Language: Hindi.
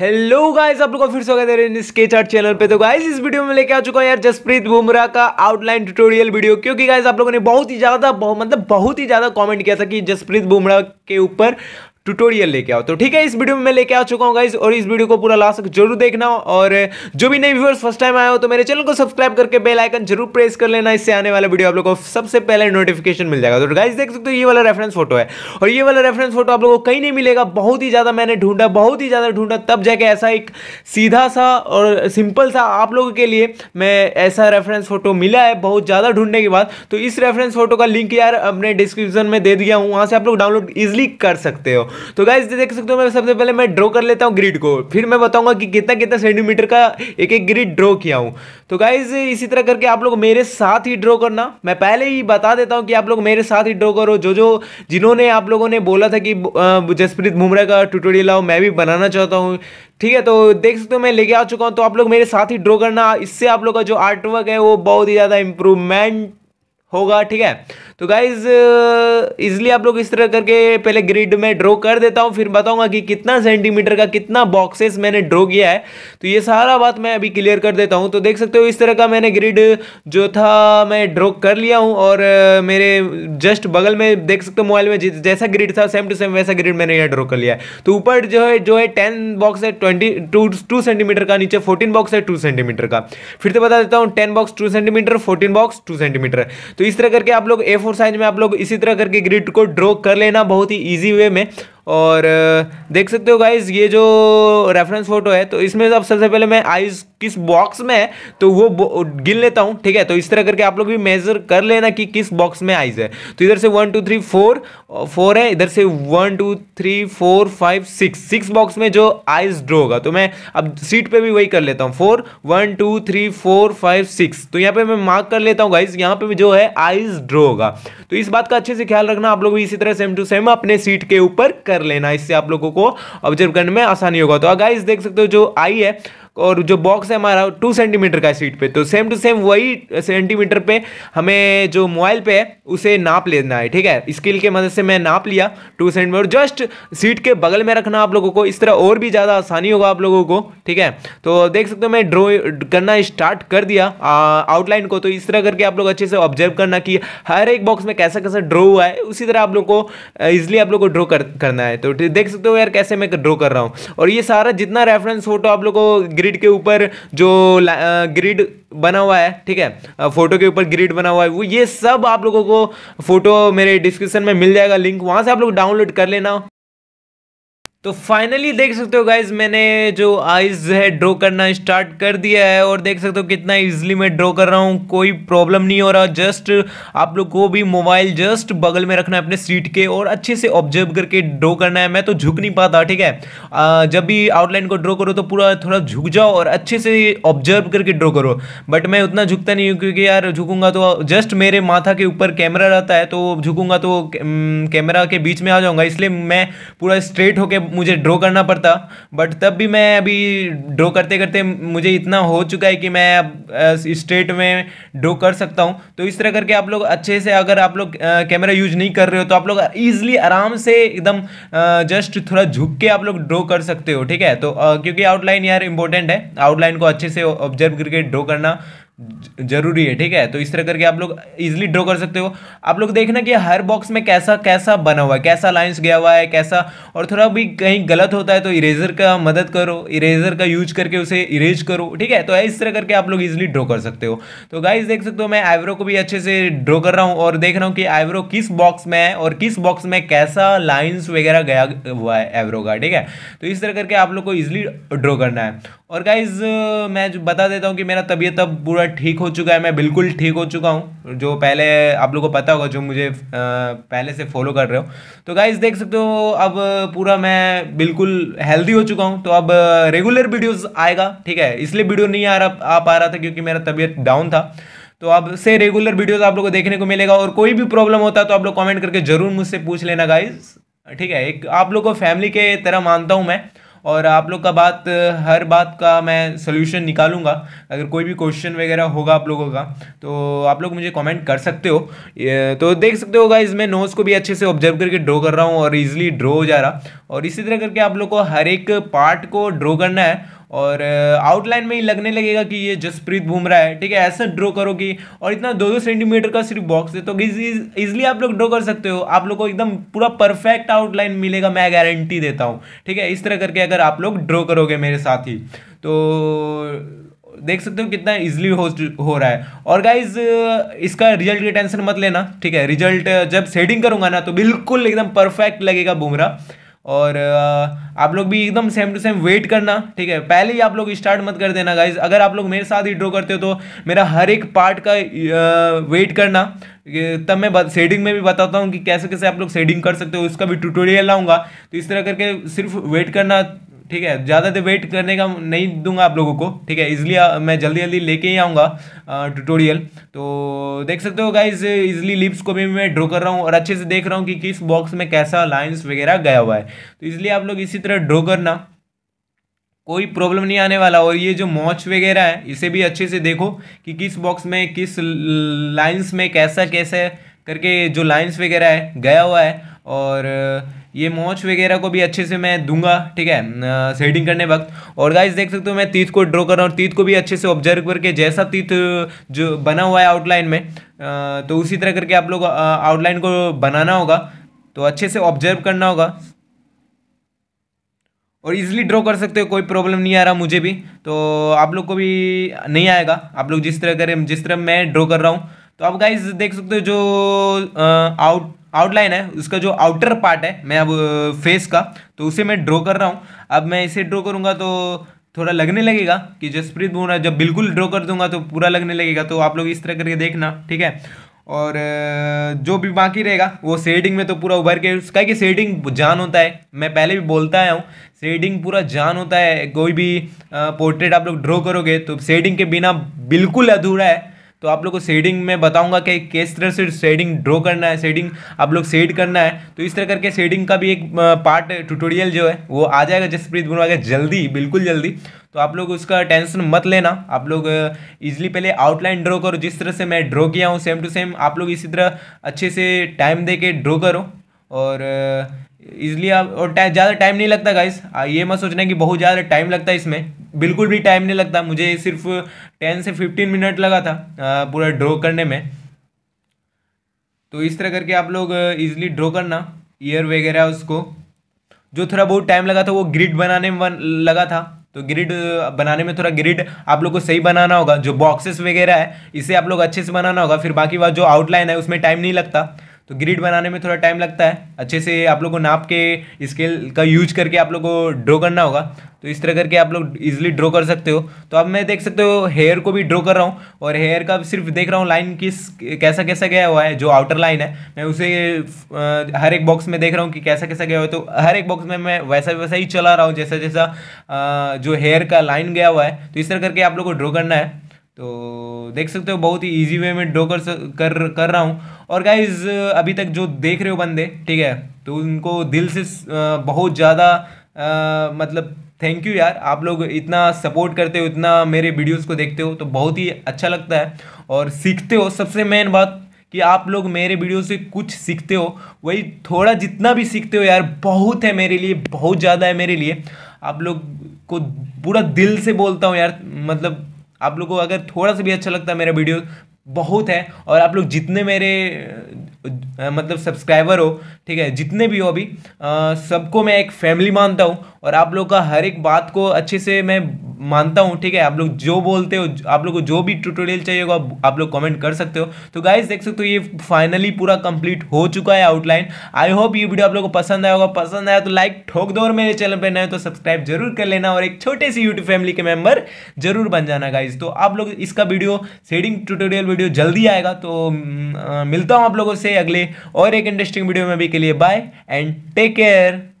हेलो गाइस आप लोग का फिर स्वागत है स्केच आर्ट चैनल पे तो गाइस इस वीडियो में लेके आ चुका हूँ यार जसप्रीत बुमराह का आउटलाइन ट्यूटोरियल वीडियो क्योंकि गाइस आप लोगों ने बहुत ही ज़्यादा मतलब बहुत ही ज़्यादा कमेंट किया था कि जसप्रीत बुमराह के ऊपर ट्यूटोरियल लेके आओ तो ठीक है इस वीडियो में मैं लेके आ चुका हूँ गाइज और इस वीडियो को पूरा लास्ट तक जरूर देखना हो और जो भी नए व्यूअर्स फर्स्ट टाइम आए हो तो मेरे चैनल को सब्सक्राइब करके बेल आइकन जरूर प्रेस कर लेना इससे आने वाला वीडियो आप लोगों को सबसे पहले नोटिफिकेशन मिल जाएगा तो गाइज देख सकते हो ये वाला रेफरेंस फोटो है और ये वाला रेफरेंस फोटो आप लोगों को कहीं नहीं मिलेगा बहुत ही ज़्यादा मैंने ढूंढा बहुत ही ज़्यादा ढूंढा तब जाके ऐसा एक सीधा सा और सिंपल सा आप लोगों के लिए मैं ऐसा रेफरेंस फोटो मिला है बहुत ज़्यादा ढूंढने के बाद तो इस रेफरेंस फोटो का लिंक यार अपने डिस्क्रिप्शन में दे दिया हूँ वहाँ से आप लोग डाउनलोड ईजिली कर सकते हो तो गाइज देख सकते हो मैं सबसे पहले मैं ड्रॉ कर लेता हूँ ग्रिड को फिर मैं बताऊंगा कि कितना कितना सेंटीमीटर का एक एक ग्रिड ड्रॉ किया हूँ तो गाइज इसी तरह करके आप लोग मेरे साथ ही ड्रॉ करना मैं पहले ही बता देता हूँ कि आप लोग मेरे साथ ही ड्रॉ करो जो जो जिन्होंने आप लोगों ने बोला था कि जसप्रीत बुमराह का ट्यूटोरियल आओ मैं भी बनाना चाहता हूँ ठीक है तो देख सकते हो मैं लेके आ चुका हूँ तो आप लोग मेरे साथ ही ड्रॉ करना इससे आप लोग का जो आर्ट वर्क है वो बहुत ही ज़्यादा इम्प्रूवमेंट होगा ठीक है तो गाइज इजिली आप लोग इस तरह करके पहले ग्रिड में ड्रॉ कर देता हूँ फिर बताऊंगा कि कितना सेंटीमीटर का कितना बॉक्सेस मैंने ड्रॉ किया है तो ये सारा बात मैं अभी क्लियर कर देता हूँ तो देख सकते हो इस तरह का मैंने ग्रिड जो था मैं ड्रॉ कर लिया हूँ और मेरे जस्ट बगल में देख सकते हो मोबाइल में जैसा ग्रिड था सेम टू सेम वैसा ग्रिड मैंने यहाँ ड्रॉ कर लिया है तो ऊपर जो है जो है टेन बॉक्स है ट्वेंटी टू टू सेंटीमीटर का नीचे फोर्टीन बॉक्स है टू सेंटीमीटर का फिर से बता देता हूँ ten box two centimetre fourteen box two centimetre तो तो इस तरह करके आप लोग ए फोर साइज में आप लोग इसी तरह करके ग्रिड को ड्रॉ कर लेना बहुत ही ईजी वे में और देख सकते हो गाइज ये जो रेफरेंस फोटो है तो इसमें अब सबसे पहले मैं आइज किस बॉक्स में है तो वो गिन लेता हूँ ठीक है तो इस तरह करके आप लोग भी मेजर कर लेना कि किस बॉक्स में आइज है तो इधर से one two three four four है इधर से one two three four five six six box में जो आइज ड्रो होगा तो मैं अब सीट पर भी वही कर लेता हूँ four one two three four five six तो यहाँ पर मैं मार्क कर लेता हूँ गाइज यहाँ पर भी जो है आइज ड्रो होगा तो इस बात का अच्छे से ख्याल रखना आप लोग भी इसी तरह सेम टू सेम अपने सीट के ऊपर कर लेना इससे आप लोगों को ऑब्जर्व करने में आसानी होगा तो गाइस देख सकते हो जो आई है और जो बॉक्स है हमारा टू सेंटीमीटर का सीट पे तो सेम टू सेम वही सेंटीमीटर पे हमें जो मोबाइल पे है उसे नाप लेना है ठीक है स्किल के मदद से मैं नाप लिया टू सेंटीमीटर जस्ट सीट के बगल में रखना आप लोगों को इस तरह और भी ज़्यादा आसानी होगा आप लोगों को ठीक है तो देख सकते हो मैं ड्रो करना स्टार्ट कर दिया आउटलाइन को तो इस तरह करके आप लोग अच्छे से ऑब्जर्व करना कि हर एक बॉक्स में कैसा कैसा ड्रो हुआ है उसी तरह आप लोग को ईजिली आप लोग को ड्रॉ करना है तो देख सकते हो यार कैसे मैं ड्रॉ कर रहा हूँ और ये सारा जितना रेफरेंस फोटो तो आप लोग को ग्रिड के ऊपर जो ग्रिड बना हुआ है ठीक है फोटो के ऊपर ग्रिड बना हुआ है वो ये सब आप लोगों को फोटो मेरे डिस्क्रिप्शन में मिल जाएगा लिंक वहां से आप लोग डाउनलोड कर लेना तो फाइनली देख सकते हो गाइज मैंने जो आइज है ड्रॉ करना स्टार्ट कर दिया है और देख सकते हो कितना इजिली मैं ड्रॉ कर रहा हूँ कोई प्रॉब्लम नहीं हो रहा जस्ट आप लोग को भी मोबाइल जस्ट बगल में रखना है अपने सीट के और अच्छे से ऑब्जर्व करके ड्रॉ करना है मैं तो झुक नहीं पाता ठीक है आ, जब भी आउटलाइन को ड्रॉ करो तो पूरा थोड़ा झुक जाओ और अच्छे से ऑब्जर्व करके ड्रॉ करो बट मैं उतना झुकता नहीं हूँ क्योंकि यार झुकूंगा तो जस्ट मेरे माथा के ऊपर कैमरा रहता है तो झुकूंगा तो कैमरा के बीच में आ जाऊँगा इसलिए मैं पूरा स्ट्रेट होकर मुझे ड्रॉ करना पड़ता बट तब भी मैं अभी ड्रॉ करते करते मुझे इतना हो चुका है कि मैं अब स्ट्रेट में ड्रॉ कर सकता हूँ तो इस तरह करके आप लोग अच्छे से अगर आप लोग कैमरा यूज नहीं कर रहे हो तो आप लोग ईजिली आराम से एकदम जस्ट थोड़ा झुक के आप लोग ड्रॉ कर सकते हो ठीक है तो क्योंकि आउटलाइन यार इंपॉर्टेंट है आउटलाइन को अच्छे से ऑब्जर्व करके ड्रॉ करना जरूरी है ठीक है तो इस तरह करके आप लोग इजिली ड्रॉ कर सकते हो आप लोग देखना कि हर बॉक्स में कैसा कैसा बना हुआ है कैसा लाइंस गया हुआ है कैसा और थोड़ा भी कहीं गलत होता है तो इरेजर का मदद करो इरेजर का यूज करके उसे इरेज करो ठीक है तो इस तरह करके आप लोग इजिली ड्रॉ कर सकते हो तो गाइज देख सकते हो मैं आईब्रो को भी अच्छे से ड्रॉ कर रहा हूँ और देख रहा हूँ कि आईब्रो किस बॉक्स में है और किस बॉक्स में कैसा लाइन्स वगैरह गया हुआ है एवरो का ठीक है तो इस तरह करके आप लोग को इजिली ड्रॉ करना है और गाइज मैं जो बता देता हूँ कि मेरा तबीयत अब पूरा ठीक हो चुका है मैं बिल्कुल ठीक हो चुका हूँ जो पहले आप लोगों को पता होगा जो मुझे पहले से फॉलो कर रहे हो तो गाइज देख सकते हो अब पूरा मैं बिल्कुल हेल्दी हो चुका हूँ तो अब रेगुलर वीडियोस आएगा ठीक है इसलिए वीडियो नहीं आ रहा आ पा रहा था क्योंकि मेरा तबीयत डाउन था तो अब से रेगुलर वीडियोज़ आप लोग को देखने को मिलेगा और कोई भी प्रॉब्लम होता तो आप लोग कॉमेंट करके ज़रूर मुझसे पूछ लेना गाइज ठीक है एक आप लोग को फैमिली के तरह मानता हूँ मैं और आप लोग का बात हर बात का मैं सोल्यूशन निकालूंगा अगर कोई भी क्वेश्चन वगैरह होगा आप लोगों का तो आप लोग मुझे कमेंट कर सकते हो तो देख सकते होगा इसमें नोज नोट्स को भी अच्छे से ऑब्जर्व करके ड्रॉ कर रहा हूँ और ईजिली ड्रॉ हो जा रहा और इसी तरह करके आप लोग को हर एक पार्ट को ड्रॉ करना है और आउटलाइन uh, में ही लगने लगेगा कि ये जसप्रीत बुमराह है ठीक है ऐसा ड्रॉ कि और इतना दो दो सेंटीमीटर का सिर्फ बॉक्स है तो इजिली आप लोग ड्रॉ कर सकते हो आप लोग को एकदम पूरा परफेक्ट आउटलाइन मिलेगा मैं गारंटी देता हूँ ठीक है इस तरह करके अगर आप लोग ड्रॉ करोगे मेरे साथ ही तो देख सकते हो कितना इजिली हो हो रहा है और गाइज uh, इसका रिजल्ट की टेंशन मत लेना ठीक है रिजल्ट जब सेटिंग करूंगा ना तो बिल्कुल एकदम परफेक्ट लगेगा बुमराह और आप लोग भी एकदम सेम टू सेम वेट करना ठीक है पहले ही आप लोग स्टार्ट मत कर देना गाइज अगर आप लोग मेरे साथ ही ड्रॉ करते हो तो मेरा हर एक पार्ट का वेट करना तब मैं शेडिंग में भी बताता हूँ कि कैसे कैसे आप लोग शेडिंग कर सकते हो उसका भी ट्यूटोरियल लाऊंगा तो इस तरह करके सिर्फ वेट करना ठीक है ज़्यादा देर वेट करने का नहीं दूंगा आप लोगों को ठीक है इजली मैं जल्दी जल्दी लेके ही आऊँगा ट्यूटोरियल तो देख सकते हो गाइज इजली लिप्स को भी मैं ड्रॉ कर रहा हूँ और अच्छे से देख रहा हूँ कि किस बॉक्स में कैसा लाइन्स वगैरह गया हुआ है तो इसलिए आप लोग इसी तरह ड्रॉ करना कोई प्रॉब्लम नहीं आने वाला और ये जो मॉच वगैरह है इसे भी अच्छे से देखो कि किस बॉक्स में किस लाइंस में कैसा कैसे करके जो लाइंस वगैरह है गया हुआ है और ये मोच वगैरह को भी अच्छे से मैं दूंगा ठीक है सेडिंग करने वक्त और गाइस देख सकते हो मैं तीत को ड्रॉ कर रहा हूँ तीत को भी अच्छे से ऑब्जर्व करके जैसा तीत जो बना हुआ है आउटलाइन में तो उसी तरह करके आप लोग आउटलाइन को बनाना होगा तो अच्छे से ऑब्जर्व करना होगा और इजीली ड्रॉ कर सकते हो कोई प्रॉब्लम नहीं आ रहा मुझे भी तो आप लोग को भी नहीं आएगा आप लोग जिस तरह करें जिस तरह मैं ड्रॉ कर रहा हूँ तो आप गाइज देख सकते हो जो आउट आउटलाइन है उसका जो आउटर पार्ट है मैं अब फेस का तो उसे मैं ड्रॉ कर रहा हूँ अब मैं इसे ड्रॉ करूँगा तो थोड़ा लगने लगेगा कि जसप्रीत बुमरा जब बिल्कुल ड्रॉ कर दूंगा तो पूरा लगने लगेगा तो आप लोग इस तरह करके देखना ठीक है और जो भी बाकी रहेगा वो शेडिंग में तो पूरा उभर के उसका कि शेडिंग जान होता है मैं पहले भी बोलता आया हूँ शेडिंग पूरा जान होता है कोई भी पोर्ट्रेट आप लोग ड्रॉ करोगे तो शेडिंग के बिना बिल्कुल अधूरा है तो आप लोग को शेडिंग में बताऊंगा कि किस तरह से शेडिंग ड्रॉ करना है शेडिंग आप लोग शेड करना है तो इस तरह करके शेडिंग का भी एक पार्ट ट्यूटोरियल जो है वो आ जाएगा जसप्रीत के जल्दी बिल्कुल जल्दी तो आप लोग उसका टेंशन मत लेना आप लोग इजीली पहले आउटलाइन ड्रॉ करो जिस तरह से मैं ड्रॉ किया हूँ सेम टू सेम आप लोग इसी तरह अच्छे से टाइम दे के ड्रॉ करो और इजली आप और ज़्यादा टाइम नहीं लगता गाइस ये मत सोचना कि बहुत ज़्यादा टाइम लगता है इसमें बिल्कुल भी टाइम नहीं लगता मुझे सिर्फ टेन से फिफ्टीन मिनट लगा था पूरा ड्रॉ करने में तो इस तरह करके आप लोग इजली ड्रॉ करना ईयर वगैरह उसको जो थोड़ा बहुत टाइम लगा था वो ग्रिड बनाने में लगा था तो ग्रिड बनाने में थोड़ा ग्रिड आप लोग को सही बनाना होगा जो बॉक्सेस वगैरह है इसे आप लोग अच्छे से बनाना होगा फिर बाकी बात जो आउटलाइन है उसमें टाइम नहीं लगता तो ग्रिड बनाने में थोड़ा टाइम लगता है अच्छे से आप लोग को नाप के स्केल का यूज करके आप लोग को ड्रॉ करना होगा तो इस तरह करके आप लोग इजिली ड्रॉ कर सकते हो तो अब मैं देख सकते हो हेयर को भी ड्रॉ कर रहा हूँ और हेयर का सिर्फ देख रहा हूँ लाइन किस कैसा कैसा गया हुआ है जो आउटर लाइन है मैं उसे हर एक बॉक्स में देख रहा हूँ कि कैसा कैसा गया हुआ है तो हर एक बॉक्स में मैं वैसा वैसा ही चला रहा हूँ जैसा जैसा जो हेयर का लाइन गया हुआ है तो इस तरह करके आप लोग को ड्रॉ करना है तो देख सकते हो बहुत ही इजी वे में ड्रॉ कर कर कर रहा हूँ और गाइज अभी तक जो देख रहे हो बंदे ठीक है तो उनको दिल से बहुत ज़्यादा मतलब थैंक यू यार आप लोग इतना सपोर्ट करते हो इतना मेरे वीडियोस को देखते हो तो बहुत ही अच्छा लगता है और सीखते हो सबसे मेन बात कि आप लोग मेरे वीडियो से कुछ सीखते हो वही थोड़ा जितना भी सीखते हो यार बहुत है मेरे लिए बहुत ज़्यादा है मेरे लिए आप लोग को पूरा दिल से बोलता हूँ यार मतलब आप लोगों को अगर थोड़ा सा भी अच्छा लगता है मेरा वीडियो बहुत है और आप लोग जितने मेरे मतलब सब्सक्राइबर हो ठीक है जितने भी हो अभी सबको मैं एक फैमिली मानता हूँ और आप लोग का हर एक बात को अच्छे से मैं मानता हूँ ठीक है आप लोग जो बोलते हो आप लोग को जो भी ट्यूटोरियल चाहिए होगा आप लोग कमेंट कर सकते हो तो गाइज देख सकते हो ये फाइनली पूरा कंप्लीट हो चुका है आउटलाइन आई होप ये वीडियो आप लोग को पसंद आया होगा पसंद आया तो लाइक ठोक दो और मेरे चैनल पर नए तो सब्सक्राइब जरूर कर लेना और एक छोटे सी यूट्यूब फैमिली के मेम्बर जरूर बन जाना गाइज तो आप लोग इसका वीडियो शेडिंग ट्यूटोरियल वीडियो जल्दी आएगा तो मिलता हूँ आप लोगों से अगले और एक इंटरेस्टिंग वीडियो में अभी के लिए बाय एंड टेक केयर